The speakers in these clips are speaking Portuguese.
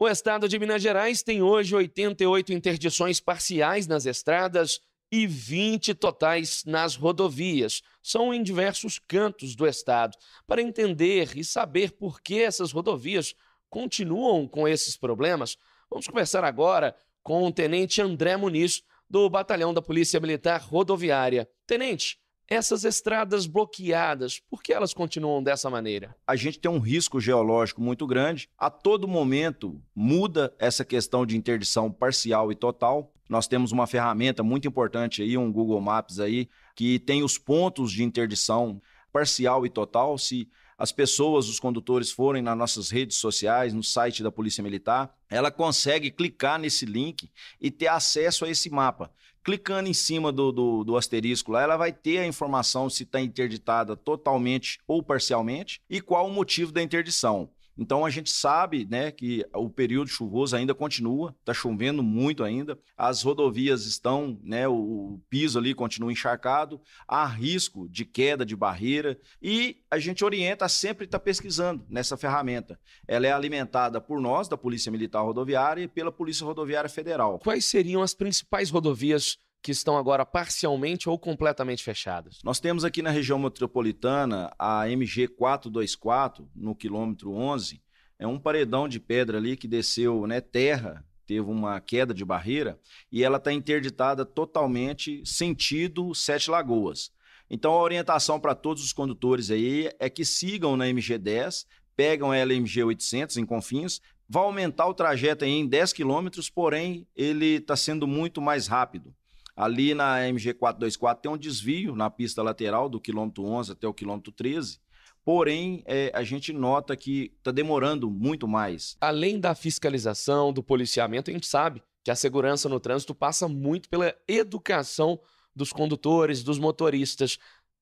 O estado de Minas Gerais tem hoje 88 interdições parciais nas estradas e 20 totais nas rodovias. São em diversos cantos do estado. Para entender e saber por que essas rodovias continuam com esses problemas, vamos conversar agora com o tenente André Muniz, do Batalhão da Polícia Militar Rodoviária. Tenente, essas estradas bloqueadas, por que elas continuam dessa maneira? A gente tem um risco geológico muito grande. A todo momento muda essa questão de interdição parcial e total. Nós temos uma ferramenta muito importante aí, um Google Maps aí, que tem os pontos de interdição parcial e total. Se as pessoas, os condutores forem nas nossas redes sociais, no site da Polícia Militar, ela consegue clicar nesse link e ter acesso a esse mapa. Clicando em cima do, do, do asterisco lá, ela vai ter a informação se está interditada totalmente ou parcialmente e qual o motivo da interdição. Então a gente sabe né, que o período chuvoso ainda continua, está chovendo muito ainda, as rodovias estão, né, o piso ali continua encharcado, há risco de queda de barreira e a gente orienta sempre estar tá pesquisando nessa ferramenta. Ela é alimentada por nós, da Polícia Militar Rodoviária, e pela Polícia Rodoviária Federal. Quais seriam as principais rodovias que estão agora parcialmente ou completamente fechadas? Nós temos aqui na região metropolitana a MG 424, no quilômetro 11, é um paredão de pedra ali que desceu, né, terra, teve uma queda de barreira e ela está interditada totalmente sentido Sete Lagoas. Então a orientação para todos os condutores aí é que sigam na MG10, pegam a LMG 800 em Confins, vai aumentar o trajeto em 10 quilômetros, porém ele está sendo muito mais rápido. Ali na MG424 tem um desvio na pista lateral do quilômetro 11 até o quilômetro 13. Porém, é, a gente nota que está demorando muito mais. Além da fiscalização, do policiamento, a gente sabe que a segurança no trânsito passa muito pela educação dos condutores, dos motoristas.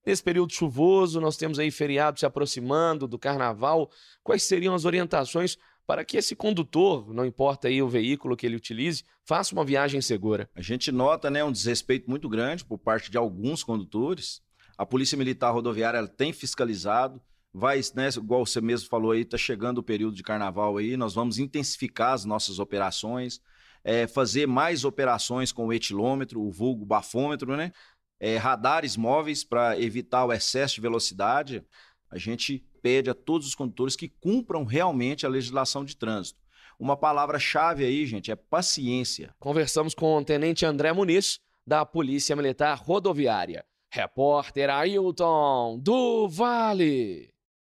Nesse período chuvoso, nós temos aí feriado se aproximando do carnaval. Quais seriam as orientações para que esse condutor, não importa aí o veículo que ele utilize, faça uma viagem segura. A gente nota né, um desrespeito muito grande por parte de alguns condutores. A Polícia Militar Rodoviária tem fiscalizado, vai, né, igual você mesmo falou aí, está chegando o período de carnaval aí, nós vamos intensificar as nossas operações, é, fazer mais operações com o etilômetro, o vulgo bafômetro, né? É, radares móveis para evitar o excesso de velocidade. A gente pede a todos os condutores que cumpram realmente a legislação de trânsito. Uma palavra-chave aí, gente, é paciência. Conversamos com o tenente André Muniz, da Polícia Militar Rodoviária. Repórter Ailton do Vale.